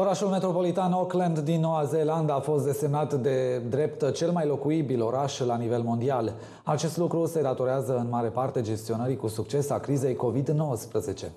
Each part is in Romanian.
Orașul metropolitan Auckland din Noua Zeelandă a fost desemnat de drept cel mai locuibil oraș la nivel mondial. Acest lucru se datorează în mare parte gestionării cu succes a crizei COVID-19.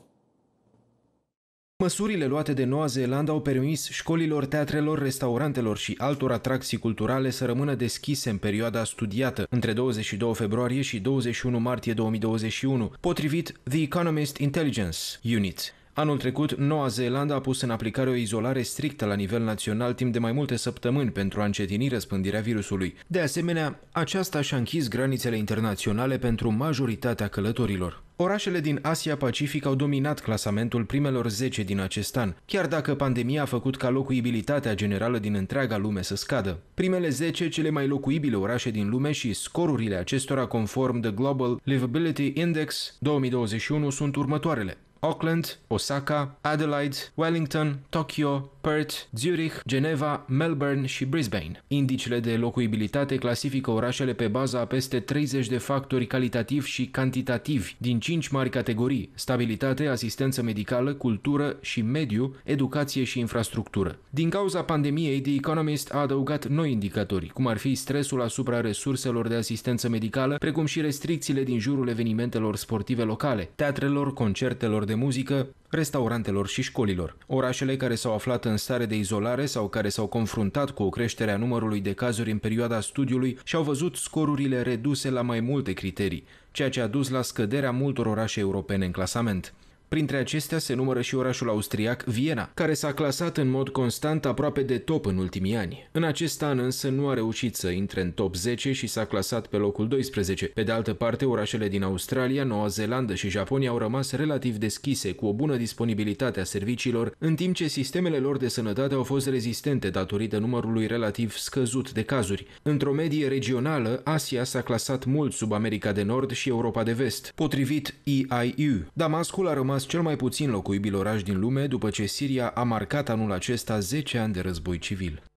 Măsurile luate de Noua Zeelandă au permis școlilor, teatrelor, restaurantelor și altor atracții culturale să rămână deschise în perioada studiată, între 22 februarie și 21 martie 2021, potrivit The Economist Intelligence Unit. Anul trecut, Noua Zeelandă a pus în aplicare o izolare strictă la nivel național timp de mai multe săptămâni pentru a încetini răspândirea virusului. De asemenea, aceasta și-a închis granițele internaționale pentru majoritatea călătorilor. Orașele din Asia-Pacific au dominat clasamentul primelor 10 din acest an, chiar dacă pandemia a făcut ca locuibilitatea generală din întreaga lume să scadă. Primele 10 cele mai locuibile orașe din lume și scorurile acestora conform The Global Livability Index 2021 sunt următoarele. Auckland, Osaka, Adelaide, Wellington, Tokyo, Perth, Zurich, Geneva, Melbourne și Brisbane. Indicele de locuibilitate clasifică orașele pe baza a peste 30 de factori calitativ și cantitativi din 5 mari categorii: stabilitate, asistență medicală, cultură și mediu, educație și infrastructură. Din cauza pandemiei, The Economist a adăugat noi indicatori, cum ar fi stresul asupra resurselor de asistență medicală, precum și restricțiile din jurul evenimentelor sportive locale, teatrelor, concertelor de muzică, restaurantelor și școlilor. Orașele care s-au aflat în stare de izolare sau care s-au confruntat cu o creștere a numărului de cazuri în perioada studiului și-au văzut scorurile reduse la mai multe criterii, ceea ce a dus la scăderea multor orașe europene în clasament. Printre acestea se numără și orașul austriac Viena, care s-a clasat în mod constant aproape de top în ultimii ani. În acest an însă nu a reușit să intre în top 10 și s-a clasat pe locul 12. Pe de altă parte, orașele din Australia, Noua Zeelandă și Japonia au rămas relativ deschise, cu o bună disponibilitate a serviciilor, în timp ce sistemele lor de sănătate au fost rezistente datorită numărului relativ scăzut de cazuri. Într-o medie regională, Asia s-a clasat mult sub America de Nord și Europa de Vest, potrivit EIU. Damascul a rămas rămas cel mai puțin locuibil oraș din lume după ce Siria a marcat anul acesta 10 ani de război civil.